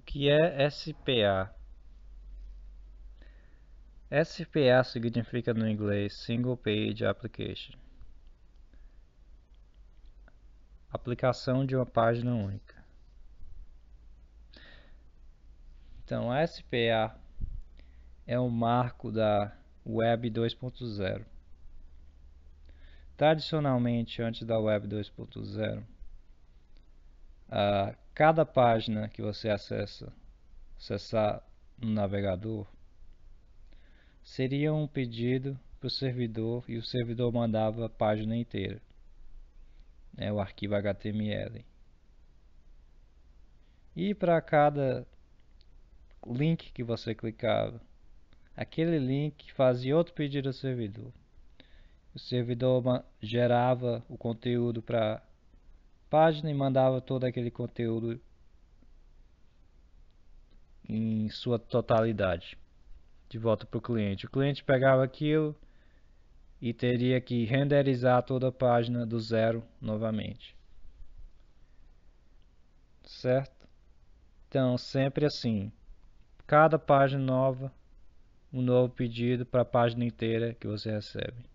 O que é SPA? SPA significa no inglês Single Page Application aplicação de uma página única. Então, a SPA é um marco da Web 2.0. Tradicionalmente, antes da Web 2.0, a cada página que você acessa, acessar no navegador, seria um pedido para o servidor e o servidor mandava a página inteira, né, o arquivo HTML. E para cada link que você clicava, aquele link fazia outro pedido ao servidor. O servidor gerava o conteúdo para página e mandava todo aquele conteúdo em sua totalidade de volta para o cliente. O cliente pegava aquilo e teria que renderizar toda a página do zero novamente. Certo? Então, sempre assim. Cada página nova, um novo pedido para a página inteira que você recebe.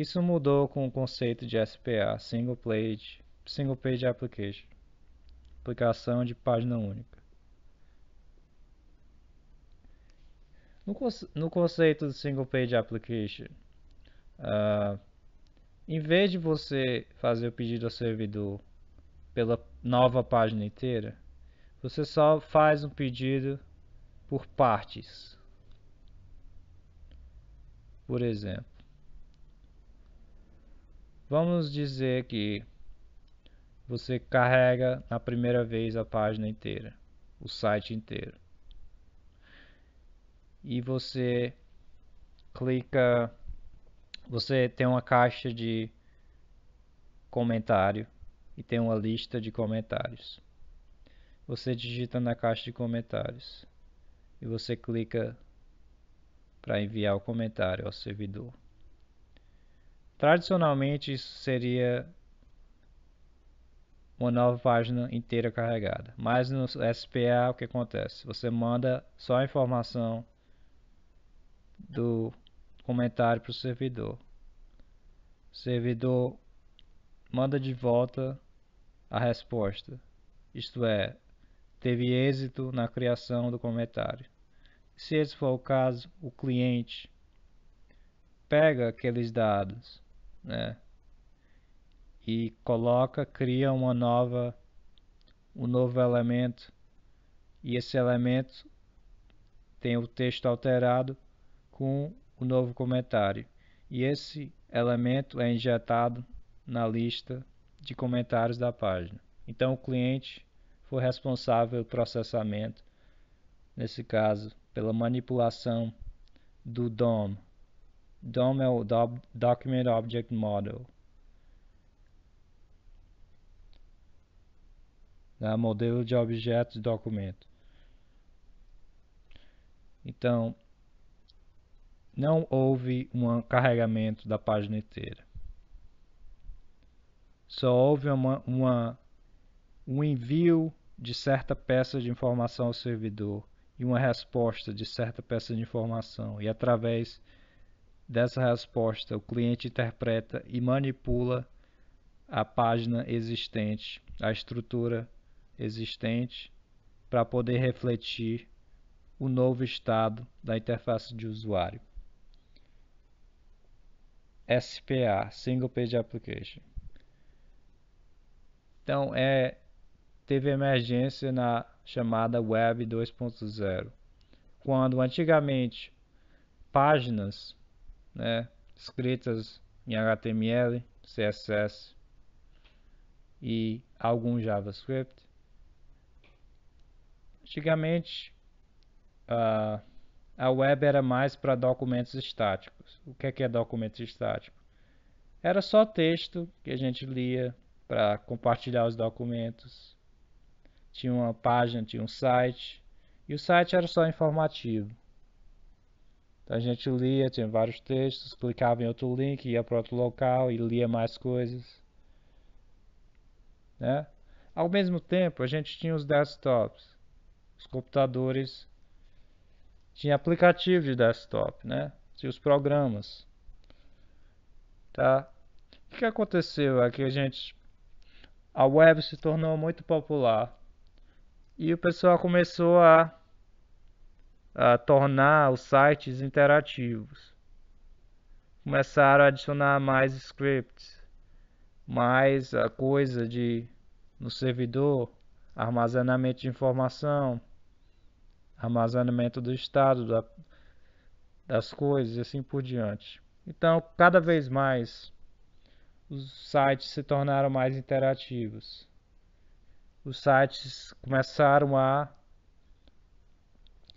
Isso mudou com o conceito de SPA, Single Page, Single Page Application, aplicação de página única. No, no conceito de Single Page Application, uh, em vez de você fazer o pedido ao servidor pela nova página inteira, você só faz um pedido por partes. Por exemplo. Vamos dizer que você carrega na primeira vez a página inteira, o site inteiro. E você clica, você tem uma caixa de comentário e tem uma lista de comentários. Você digita na caixa de comentários e você clica para enviar o comentário ao servidor. Tradicionalmente, isso seria uma nova página inteira carregada. Mas no SPA, o que acontece? Você manda só a informação do comentário para o servidor. O servidor manda de volta a resposta, isto é, teve êxito na criação do comentário. Se esse for o caso, o cliente pega aqueles dados né? E coloca, cria uma nova, um novo elemento e esse elemento tem o texto alterado com o novo comentário. E esse elemento é injetado na lista de comentários da página. Então o cliente foi responsável pelo processamento, nesse caso, pela manipulação do DOM é o Document Object Model. Tá? Modelo de objetos de documento. Então, não houve um carregamento da página inteira. Só houve uma, uma, um envio de certa peça de informação ao servidor e uma resposta de certa peça de informação. E através Dessa resposta, o cliente interpreta e manipula a página existente, a estrutura existente, para poder refletir o novo estado da interface de usuário. SPA, Single Page Application. Então, é, teve emergência na chamada Web 2.0, quando antigamente páginas né, escritas em HTML, CSS e algum JavaScript. Antigamente, uh, a web era mais para documentos estáticos. O que é, que é documento estático? Era só texto que a gente lia para compartilhar os documentos. Tinha uma página, tinha um site. E o site era só informativo. Então a gente lia, tinha vários textos, clicava em outro link, ia para outro local e lia mais coisas. Né? Ao mesmo tempo, a gente tinha os desktops, os computadores, tinha aplicativo de desktop, né? Tinha os programas. Tá? O que aconteceu é que a gente a web se tornou muito popular e o pessoal começou a tornar os sites interativos. Começaram a adicionar mais scripts, mais a coisa de no servidor, armazenamento de informação, armazenamento do estado da, das coisas e assim por diante. Então, cada vez mais os sites se tornaram mais interativos. Os sites começaram a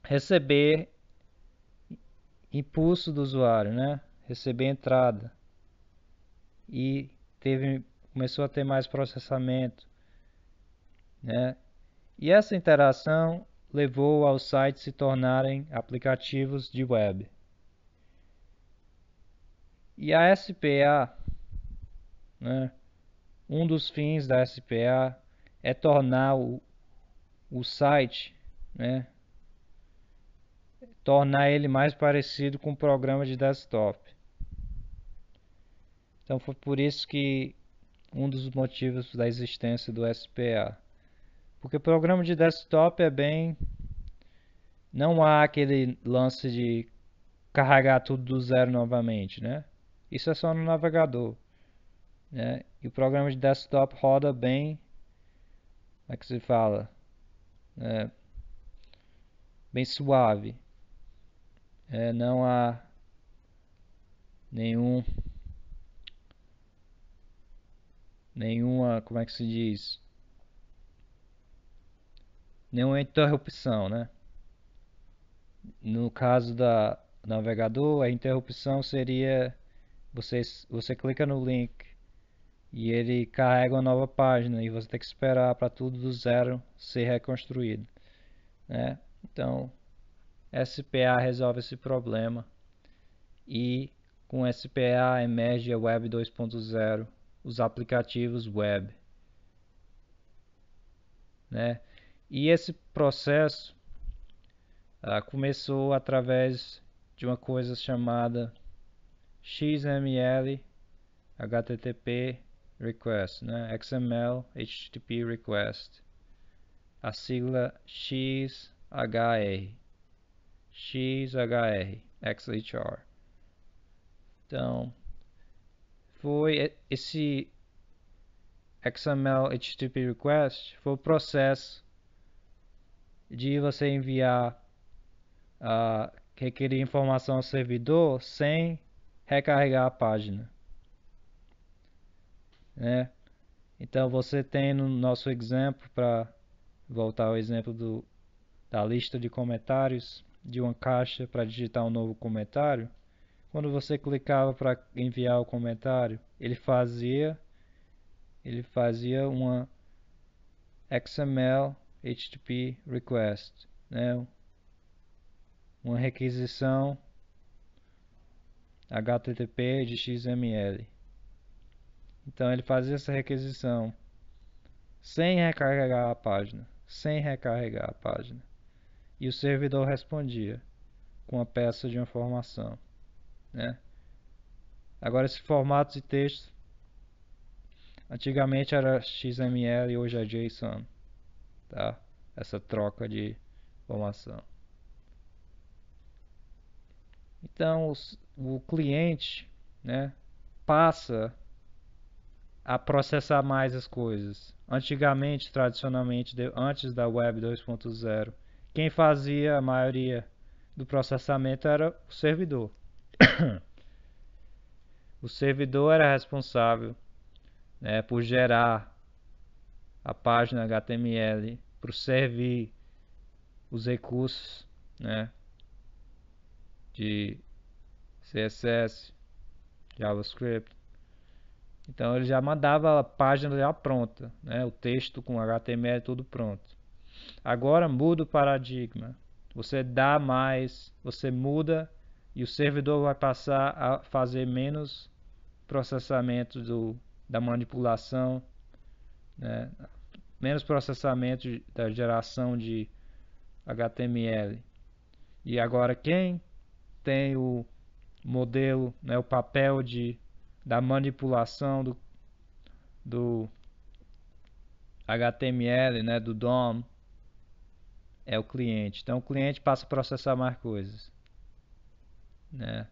receber impulso do usuário, né? Receber entrada. E teve, começou a ter mais processamento, né? E essa interação levou aos sites se tornarem aplicativos de web. E a SPA, né? Um dos fins da SPA é tornar o, o site, né? tornar ele mais parecido com o programa de desktop. Então foi por isso que um dos motivos da existência do SPA. Porque o programa de desktop é bem não há aquele lance de carregar tudo do zero novamente, né? Isso é só no navegador. Né? E o programa de desktop roda bem, como é que se fala? É, bem suave é, não há nenhum nenhuma como é que se diz nenhuma interrupção né no caso da navegador a interrupção seria você você clica no link e ele carrega uma nova página e você tem que esperar para tudo do zero ser reconstruído né então SPA resolve esse problema e com SPA emerge a Web 2.0, os aplicativos web. Né? E esse processo ah, começou através de uma coisa chamada XML HTTP request, né? XML HTTP request, a sigla XHR. XHR, XHR. Então, foi esse XML HTTP tipo request foi o processo de você enviar uh, ah, requerer informação ao servidor sem recarregar a página, né? Então você tem no nosso exemplo para voltar ao exemplo do, da lista de comentários de uma caixa para digitar um novo comentário, quando você clicava para enviar o comentário, ele fazia ele fazia uma XML HTTP request, né? Uma requisição HTTP de XML. Então ele fazia essa requisição sem recarregar a página, sem recarregar a página e o servidor respondia com a peça de informação. Né? Agora, esses formatos e textos, antigamente era XML e hoje é JSON, tá? essa troca de informação. Então, os, o cliente né, passa a processar mais as coisas. Antigamente, tradicionalmente, antes da Web 2.0, quem fazia a maioria do processamento era o servidor. o servidor era responsável né, por gerar a página HTML, por servir os recursos né, de CSS, JavaScript. Então ele já mandava a página já pronta, né, o texto com HTML todo pronto. Agora muda o paradigma. Você dá mais, você muda e o servidor vai passar a fazer menos processamento do, da manipulação, né? menos processamento da geração de HTML. E agora quem tem o modelo, né, o papel de, da manipulação do, do HTML, né, do DOM, é o cliente. Então o cliente passa a processar mais coisas. Né?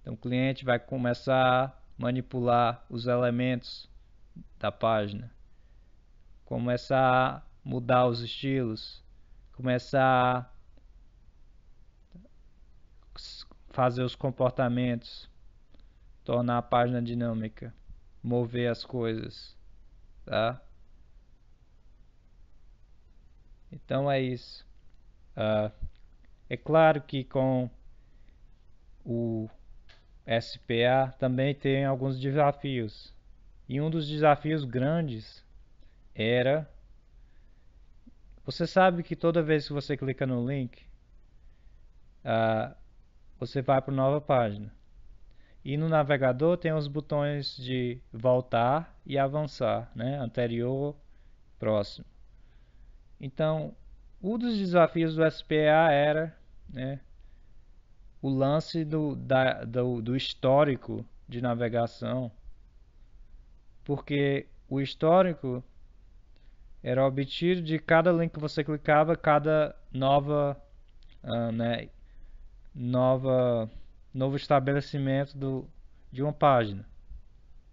Então o cliente vai começar a manipular os elementos da página, começar a mudar os estilos, começar a fazer os comportamentos, tornar a página dinâmica, mover as coisas, tá? Então é isso. Uh, é claro que com o SPA também tem alguns desafios. E um dos desafios grandes era. Você sabe que toda vez que você clica no link, uh, você vai para nova página. E no navegador tem os botões de voltar e avançar, né? anterior, próximo. Então, um dos desafios do SPA era né, o lance do, da, do, do histórico de navegação, porque o histórico era obtido de cada link que você clicava, cada nova, uh, né, nova, novo estabelecimento do, de uma página,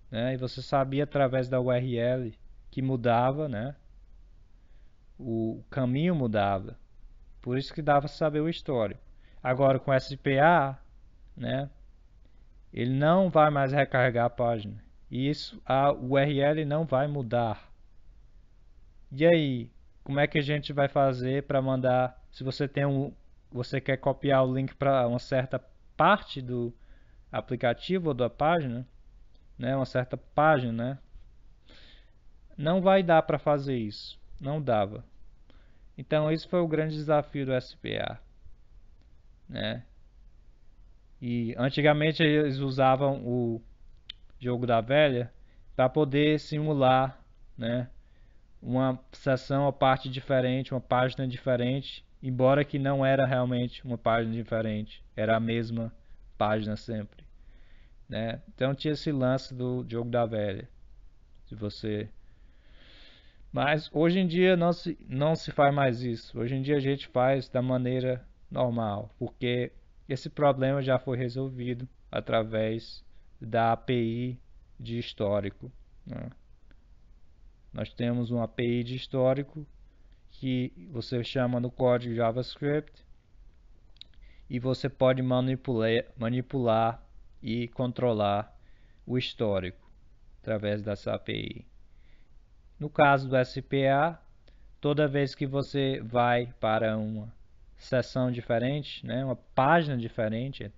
né? E você sabia através da URL que mudava, né? o caminho mudava. Por isso que dava para saber o histórico. Agora com SPA, né, ele não vai mais recarregar a página. E isso a URL não vai mudar. E aí, como é que a gente vai fazer para mandar, se você tem um você quer copiar o link para uma certa parte do aplicativo ou da página, né, uma certa página, né? Não vai dar para fazer isso não dava. Então esse foi o grande desafio do SPA, né? E antigamente eles usavam o jogo da velha para poder simular, né, uma sessão, ou parte diferente, uma página diferente, embora que não era realmente uma página diferente, era a mesma página sempre, né? Então tinha esse lance do jogo da velha, de você mas hoje em dia não se, não se faz mais isso. Hoje em dia a gente faz da maneira normal, porque esse problema já foi resolvido através da API de histórico. Né? Nós temos uma API de histórico que você chama no código JavaScript e você pode manipular, manipular e controlar o histórico através dessa API. No caso do SPA, toda vez que você vai para uma seção diferente, né, uma página diferente,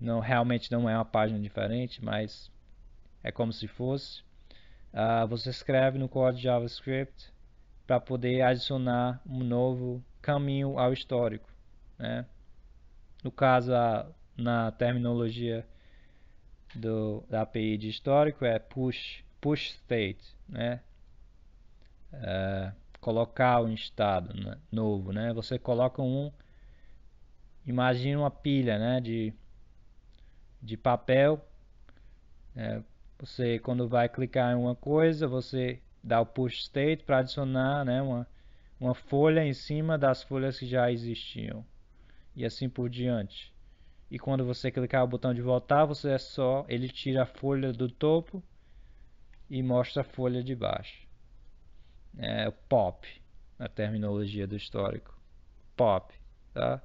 não realmente não é uma página diferente, mas é como se fosse, uh, você escreve no código JavaScript para poder adicionar um novo caminho ao histórico. Né? No caso, a, na terminologia do, da API de histórico é push, push state. Né? é, colocar um estado né, novo, né? Você coloca um, imagina uma pilha, né? De, de papel. É, você quando vai clicar em uma coisa, você dá o push state para adicionar, né? Uma, uma folha em cima das folhas que já existiam e assim por diante. E quando você clicar o botão de voltar, você é só ele tira a folha do topo e mostra a folha de baixo é, pop, na terminologia do histórico. Pop, tá?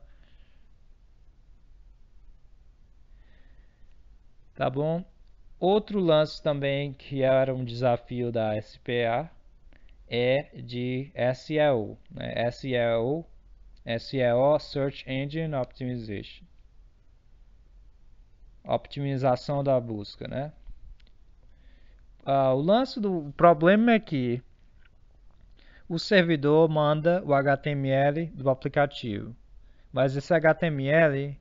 Tá bom? Outro lance também que era um desafio da SPA é de SEO, né? SEO, SEO Search Engine Optimization. Optimização da busca, né? Ah, o lance do o problema é que o servidor manda o HTML do aplicativo. Mas esse HTML uh,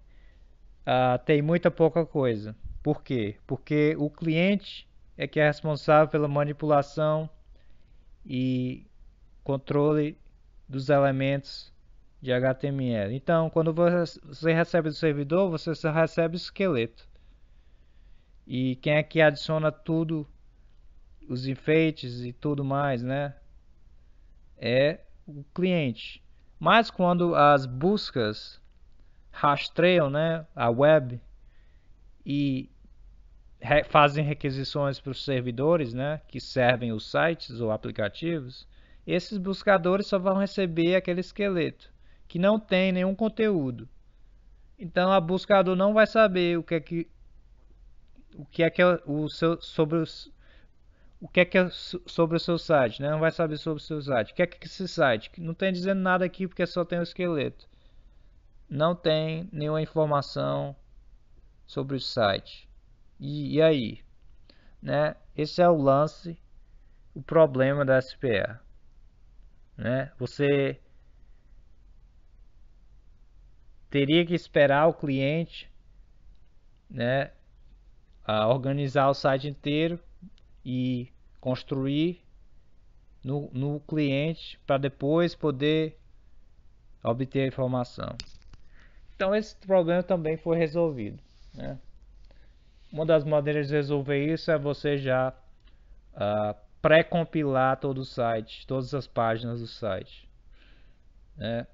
ah, tem muita pouca coisa. Por quê? Porque o cliente é que é responsável pela manipulação e controle dos elementos de HTML. Então, quando você recebe do servidor, você só recebe o esqueleto. E quem é que adiciona tudo, os enfeites e tudo mais, né? é o cliente. Mas quando as buscas rastreiam né, a web e re fazem requisições para os servidores né, que servem os sites ou aplicativos, esses buscadores só vão receber aquele esqueleto que não tem nenhum conteúdo. Então a buscador não vai saber o que é que o que é que é o seu sobre os, o que é que é sobre o seu site, né? Não vai saber sobre o seu site. O que é que é esse site? Não tem dizendo nada aqui porque só tem o esqueleto. Não tem nenhuma informação sobre o site. E, e aí? Né? Esse é o lance, o problema da SPA. Né? Você teria que esperar o cliente né, organizar o site inteiro e construir no, no cliente para depois poder obter a informação. Então esse problema também foi resolvido. Né? Uma das maneiras de resolver isso é você já uh, pré-compilar todo o site, todas as páginas do site. Né?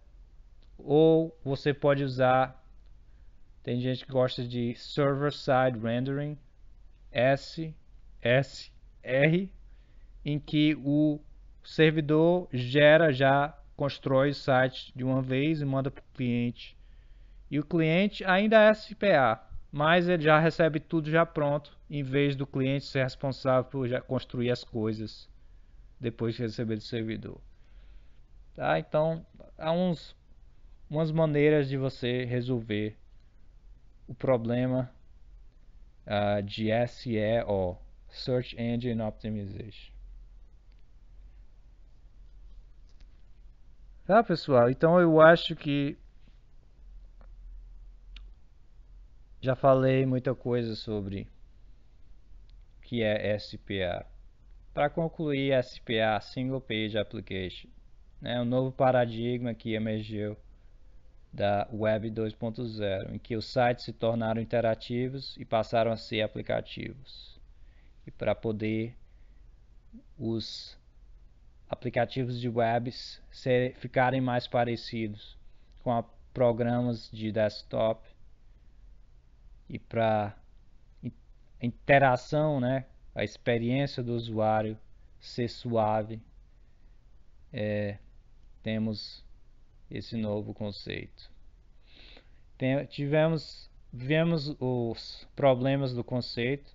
Ou você pode usar, tem gente que gosta de server-side rendering, S, S, R, em que o servidor gera já, constrói o site de uma vez e manda para o cliente. E o cliente ainda é SPA, mas ele já recebe tudo já pronto, em vez do cliente ser responsável por já construir as coisas depois de receber do servidor. Tá? Então, há uns, umas maneiras de você resolver o problema uh, de SEO. Search Engine Optimization. Tá, pessoal? Então eu acho que já falei muita coisa sobre o que é SPA. Para concluir, SPA, Single Page Application, né, um novo paradigma que emergiu da Web 2.0, em que os sites se tornaram interativos e passaram a ser aplicativos e para poder os aplicativos de webs ser, ficarem mais parecidos com programas de desktop e para interação, né, a experiência do usuário ser suave, é, temos esse novo conceito. Tem, tivemos vemos os problemas do conceito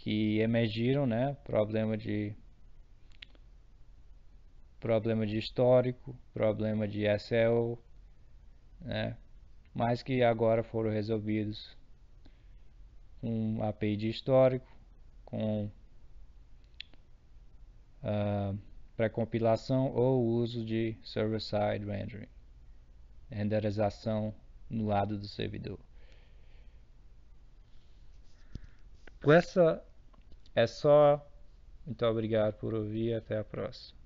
que emergiram, né? Problema de problema de histórico, problema de SEO, né? Mas que agora foram resolvidos com API de histórico, com uh, pré-compilação ou uso de server-side rendering, renderização no lado do servidor. Com essa é só. Muito obrigado por ouvir. Até a próxima.